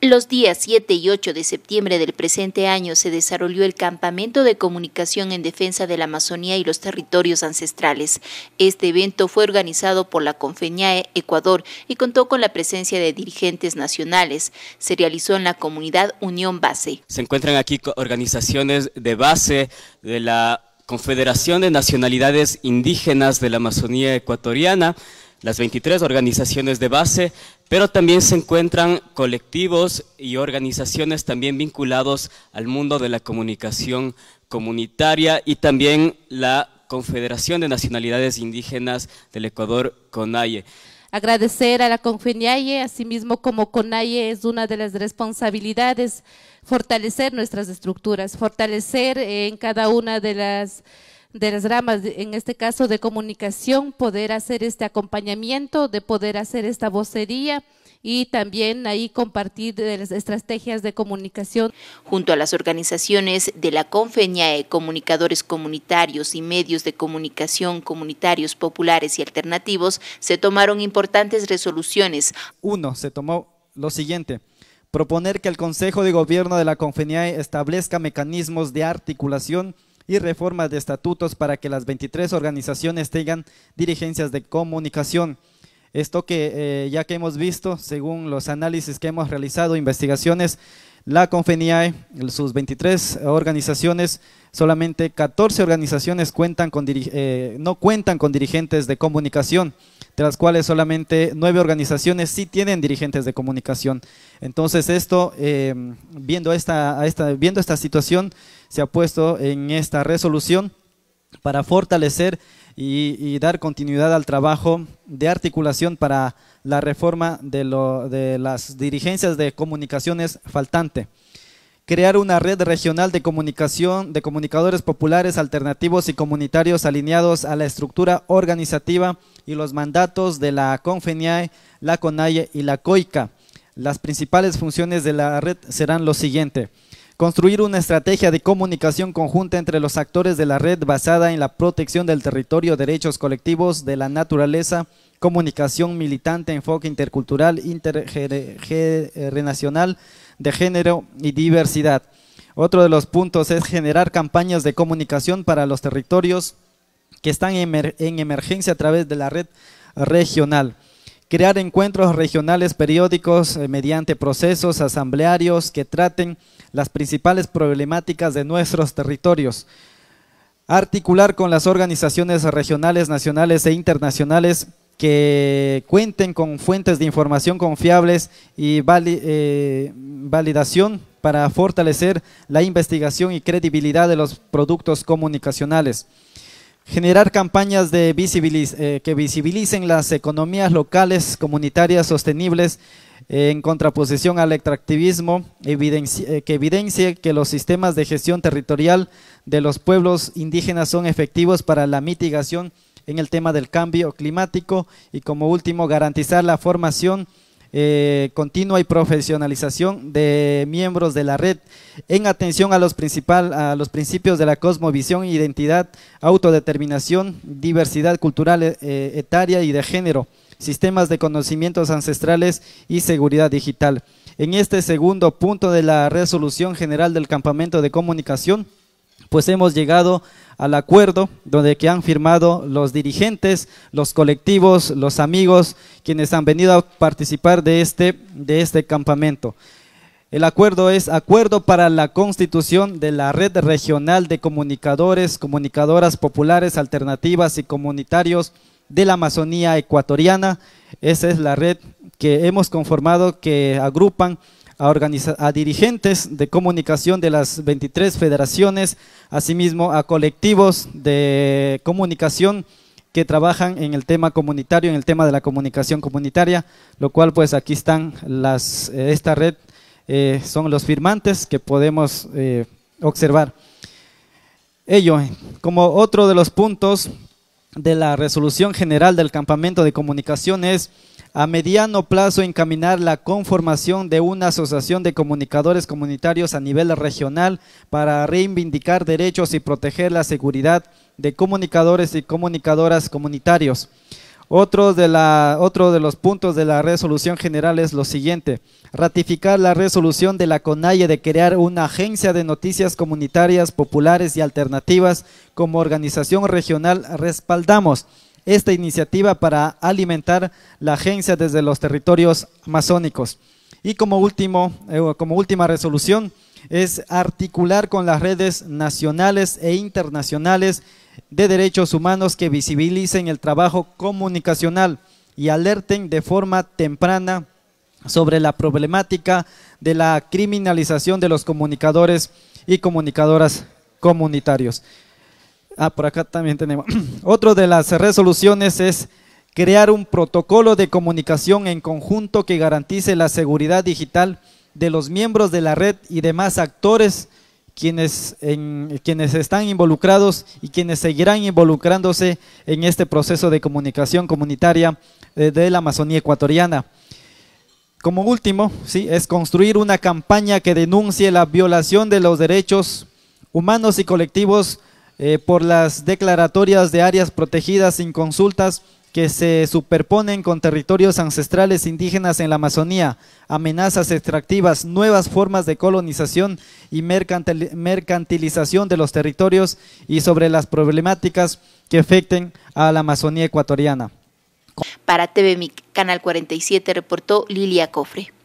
Los días 7 y 8 de septiembre del presente año se desarrolló el Campamento de Comunicación en Defensa de la Amazonía y los Territorios Ancestrales. Este evento fue organizado por la Confeñae Ecuador y contó con la presencia de dirigentes nacionales. Se realizó en la comunidad Unión Base. Se encuentran aquí organizaciones de base de la Confederación de Nacionalidades Indígenas de la Amazonía Ecuatoriana, las 23 organizaciones de base, pero también se encuentran colectivos y organizaciones también vinculados al mundo de la comunicación comunitaria y también la Confederación de Nacionalidades Indígenas del Ecuador, CONAIE. Agradecer a la CONFENIAIE, asimismo como CONAIE es una de las responsabilidades, fortalecer nuestras estructuras, fortalecer eh, en cada una de las de las ramas, en este caso de comunicación, poder hacer este acompañamiento, de poder hacer esta vocería y también ahí compartir las estrategias de comunicación. Junto a las organizaciones de la CONFENIAE, comunicadores comunitarios y medios de comunicación comunitarios populares y alternativos, se tomaron importantes resoluciones. Uno, se tomó lo siguiente. Proponer que el Consejo de Gobierno de la CONFENIAE establezca mecanismos de articulación y reformas de estatutos para que las 23 organizaciones tengan dirigencias de comunicación. Esto que eh, ya que hemos visto, según los análisis que hemos realizado, investigaciones, la Confeniae, sus 23 organizaciones, solamente 14 organizaciones cuentan con eh, no cuentan con dirigentes de comunicación de las cuales solamente nueve organizaciones sí tienen dirigentes de comunicación. Entonces esto, eh, viendo, esta, viendo esta situación, se ha puesto en esta resolución para fortalecer y, y, dar continuidad al trabajo de articulación para la reforma de, lo, de las dirigencias de comunicaciones faltante crear una red regional de comunicación de comunicadores populares alternativos y comunitarios alineados a la estructura organizativa y los mandatos de la CONFENIAE, la CONAIE y la COICA. Las principales funciones de la red serán lo siguiente. Construir una estrategia de comunicación conjunta entre los actores de la red basada en la protección del territorio, derechos colectivos, de la naturaleza, comunicación militante, enfoque intercultural, intergeneracional, de género y diversidad. Otro de los puntos es generar campañas de comunicación para los territorios que están en emergencia a través de la red regional. Crear encuentros regionales periódicos eh, mediante procesos asamblearios que traten las principales problemáticas de nuestros territorios. Articular con las organizaciones regionales, nacionales e internacionales que cuenten con fuentes de información confiables y eh, validación para fortalecer la investigación y credibilidad de los productos comunicacionales. Generar campañas eh, que visibilicen las economías locales comunitarias sostenibles eh, en contraposición al extractivismo, que evidencie que los sistemas de gestión territorial de los pueblos indígenas son efectivos para la mitigación en el tema del cambio climático y como último garantizar la formación eh, continua y profesionalización de miembros de la red en atención a los, principal, a los principios de la cosmovisión, identidad, autodeterminación, diversidad cultural, eh, etaria y de género, sistemas de conocimientos ancestrales y seguridad digital. En este segundo punto de la resolución general del campamento de comunicación, pues hemos llegado al acuerdo donde que han firmado los dirigentes, los colectivos, los amigos, quienes han venido a participar de este, de este campamento. El acuerdo es acuerdo para la constitución de la red regional de comunicadores, comunicadoras populares, alternativas y comunitarios de la Amazonía ecuatoriana. Esa es la red que hemos conformado que agrupan a, dirigentes de comunicación de las 23 federaciones, asimismo a colectivos de comunicación que trabajan en el tema comunitario, en el tema de la comunicación comunitaria, lo cual pues aquí están las, eh, esta red, eh, son los firmantes que podemos eh, observar. Ello, como otro de los puntos de la resolución general del campamento de comunicación es a mediano plazo encaminar la conformación de una asociación de comunicadores comunitarios a nivel regional para reivindicar derechos y proteger la seguridad de comunicadores y comunicadoras comunitarios. Otro de, la, de los puntos de la resolución general es lo siguiente, ratificar la resolución de la CONAIE de crear una agencia de noticias comunitarias populares y alternativas como organización regional respaldamos esta iniciativa para alimentar la agencia desde los territorios amazónicos. Y como, último, eh, como última resolución es articular con las redes nacionales e internacionales de derechos humanos que visibilicen el trabajo comunicacional y alerten de forma temprana sobre la problemática de la criminalización de los comunicadores y comunicadoras comunitarios. Ah, por acá también tenemos. Otro de las resoluciones es crear un protocolo de comunicación en conjunto que garantice la seguridad digital de los miembros de la red y demás actores quienes, quienes están involucrados y quienes seguirán involucrándose en este proceso de comunicación comunitaria eh, de, la Amazonía ecuatoriana. Como último, ¿sí? es construir una campaña que denuncie la violación de los derechos humanos y colectivos eh, por las declaratorias de áreas protegidas sin consultas que se superponen con territorios ancestrales indígenas en la Amazonía, amenazas extractivas, nuevas formas de colonización y mercantilización de los territorios y sobre las problemáticas que afecten a la Amazonía ecuatoriana. Para TVMIC, Canal 47, reportó Lilia Cofre.